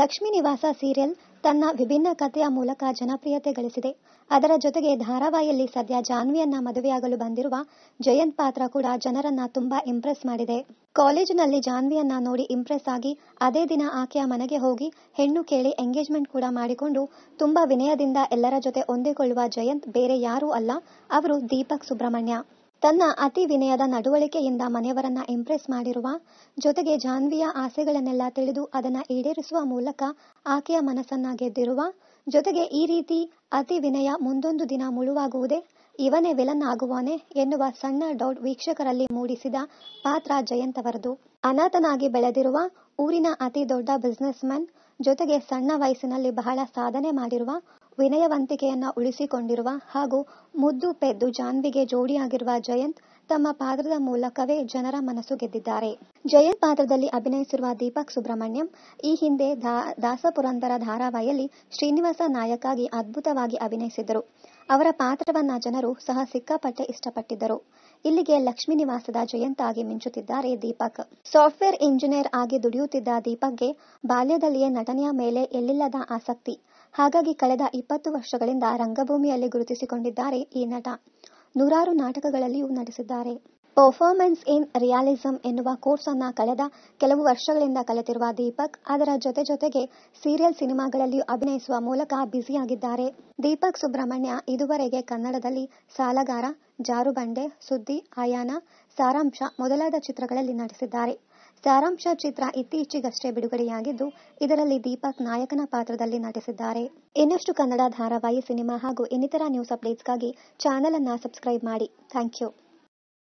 ಲಕ್ಷ್ಮೀ ನಿವಾಸ ಸೀರಿಯಲ್ ತನ್ನ ವಿಭಿನ್ನ ಕಥೆಯ ಮೂಲಕ ಜನಪ್ರಿಯತೆ ಗಳಿಸಿದೆ ಅದರ ಜೊತೆಗೆ ಧಾರಾವಾಹಿಯಲ್ಲಿ ಸದ್ಯ ಜಾನ್ವಿಯನ್ನ ಮದುವೆಯಾಗಲು ಬಂದಿರುವ ಜಯಂತ್ ಪಾತ್ರ ಕೂಡ ಜನರನ್ನ ತುಂಬಾ ಇಂಪ್ರೆಸ್ ಮಾಡಿದೆ ಕಾಲೇಜಿನಲ್ಲಿ ಜಾನ್ವಿಯನ್ನ ನೋಡಿ ಇಂಪ್ರೆಸ್ ಆಗಿ ಅದೇ ದಿನ ಆಕೆಯ ಮನೆಗೆ ಹೋಗಿ ಹೆಣ್ಣು ಕೇಳಿ ಎಂಗೇಜ್ಮೆಂಟ್ ಕೂಡ ಮಾಡಿಕೊಂಡು ತುಂಬಾ ವಿನಯದಿಂದ ಎಲ್ಲರ ಜೊತೆ ಹೊಂದಿಕೊಳ್ಳುವ ಜಯಂತ್ ಬೇರೆ ಯಾರೂ ಅಲ್ಲ ಅವರು ದೀಪಕ್ ಸುಬ್ರಹ್ಮಣ್ಯ ತನ್ನ ಅತಿ ವಿನಯದ ನಡವಳಿಕೆಯಿಂದ ಮನೆಯವರನ್ನ ಇಂಪ್ರೆಸ್ ಮಾಡಿರುವ ಜೊತೆಗೆ ಜಾನ್ವಿಯ ಆಸೆಗಳನ್ನೆಲ್ಲ ತಿಳಿದು ಅದನ್ನ ಈಡೇರಿಸುವ ಮೂಲಕ ಆಕೆಯ ಮನಸ್ಸನ್ನ ಗೆದ್ದಿರುವ ಜೊತೆಗೆ ಈ ರೀತಿ ಅತಿ ವಿನಯ ಮುಂದೊಂದು ದಿನ ಮುಳುವಾಗುವುದೇ ಇವನೇ ವಿಲನ್ ಆಗುವಾನೆ ಎನ್ನುವ ಸಣ್ಣ ಡೌಟ್ ವೀಕ್ಷಕರಲ್ಲಿ ಮೂಡಿಸಿದ ಪಾತ್ರ ಜಯಂತ್ ಅವರದು ಅನಾಥನಾಗಿ ಬೆಳೆದಿರುವ ಊರಿನ ಅತಿ ದೊಡ್ಡ ಬಿಸಿನೆಸ್ ಮ್ಯಾನ್ ಜೊತೆಗೆ ಸಣ್ಣ ವಯಸ್ಸಿನಲ್ಲಿ ಬಹಳ ಸಾಧನೆ ಮಾಡಿರುವ ವಿನಯವಂತಿಕೆಯನ್ನ ಉಳಿಸಿಕೊಂಡಿರುವ ಹಾಗೂ ಮುದ್ದು ಪೆದ್ದು ಜಾನ್ವಿಗೆ ಜೋಡಿಯಾಗಿರುವ ಜಯಂತ್ ತಮ್ಮ ಪಾತ್ರದ ಮೂಲಕವೇ ಜನರ ಮನಸ್ಸು ಗೆದ್ದಿದ್ದಾರೆ ಜಯಂತ್ ಪಾತ್ರದಲ್ಲಿ ಅಭಿನಯಿಸಿರುವ ದೀಪಕ್ ಸುಬ್ರಹ್ಮಣ್ಯಂ ಈ ಹಿಂದೆ ದಾಸಪುರಂದರ ಧಾರಾವಾಹಿಯಲ್ಲಿ ಶ್ರೀನಿವಾಸ ನಾಯಕಾಗಿ ಅದ್ಭುತವಾಗಿ ಅಭಿನಯಿಸಿದ್ದರು ಅವರ ಪಾತ್ರವನ್ನ ಜನರು ಸಹ ಸಿಕ್ಕಾಪಟ್ಟೆ ಇಷ್ಟಪಟ್ಟಿದ್ದರು ಇಲ್ಲಿಗೆ ಲಕ್ಷ್ಮೀ ನಿವಾಸದ ಜಯಂತ್ ಆಗಿ ಮಿಂಚುತ್ತಿದ್ದಾರೆ ದೀಪಕ್ ಸಾಫ್ಟ್ವೇರ್ ಇಂಜಿನಿಯರ್ ಆಗಿ ದುಡಿಯುತ್ತಿದ್ದ ದೀಪಕ್ಗೆ ಬಾಲ್ಯದಲ್ಲಿಯೇ ನಟನೆಯ ಮೇಲೆ ಎಲ್ಲಿಲ್ಲದ ಆಸಕ್ತಿ ಹಾಗಾಗಿ ಕಳೆದ ಇಪ್ಪತ್ತು ವರ್ಷಗಳಿಂದ ರಂಗಭೂಮಿಯಲ್ಲಿ ಗುರುತಿಸಿಕೊಂಡಿದ್ದಾರೆ ಈ ನಟ ನೂರಾರು ನಾಟಕಗಳಲ್ಲಿಯೂ ನಟಿಸಿದ್ದಾರೆ ಪರ್ಫಾರ್ಮೆನ್ಸ್ ಇನ್ ರಿಯಾಲಿಸಂ ಎನ್ನುವ ಕೋರ್ಸ್ ಅನ್ನ ಕಳೆದ ಕೆಲವು ವರ್ಷಗಳಿಂದ ಕಲಿತಿರುವ ದೀಪಕ್ ಅದರ ಜೊತೆ ಜೊತೆಗೆ ಸೀರಿಯಲ್ ಸಿನಿಮಾಗಳಲ್ಲಿಯೂ ಅಭಿನಯಿಸುವ ಮೂಲಕ ಬ್ಯುಸಿಯಾಗಿದ್ದಾರೆ ದೀಪಕ್ ಸುಬ್ರಹ್ಮಣ್ಯ ಇದುವರೆಗೆ ಕನ್ನಡದಲ್ಲಿ ಸಾಲಗಾರ ಜಾರುಬಂಡೆ ಸುದ್ದಿ ಆಯಾನ ಸಾರಾಂಶ ಮೊದಲಾದ ಚಿತ್ರಗಳಲ್ಲಿ ನಟಿಸಿದ್ದಾರೆ ಸಾರಾಂಶ ಚಿತ್ರ ಇತ್ತೀಚೆಗಷ್ಟೇ ಬಿಡುಗಡೆಯಾಗಿದ್ದು ಇದರಲ್ಲಿ ದೀಪಕ್ ನಾಯಕನ ಪಾತ್ರದಲ್ಲಿ ನಟಿಸಿದ್ದಾರೆ ಇನ್ನಷ್ಟು ಕನ್ನಡ ಧಾರಾವಾಹಿ ಸಿನಿಮಾ ಹಾಗೂ ಇನ್ನಿತರ ನ್ಯೂಸ್ ಅಪ್ಡೇಟ್ಸ್ಗಾಗಿ ಚಾನೆಲ್ ಅನ್ನ ಸಬ್ಸ್ಕ್ರೈಬ್ ಮಾಡಿ ಥ್ಯಾಂಕ್ ಯು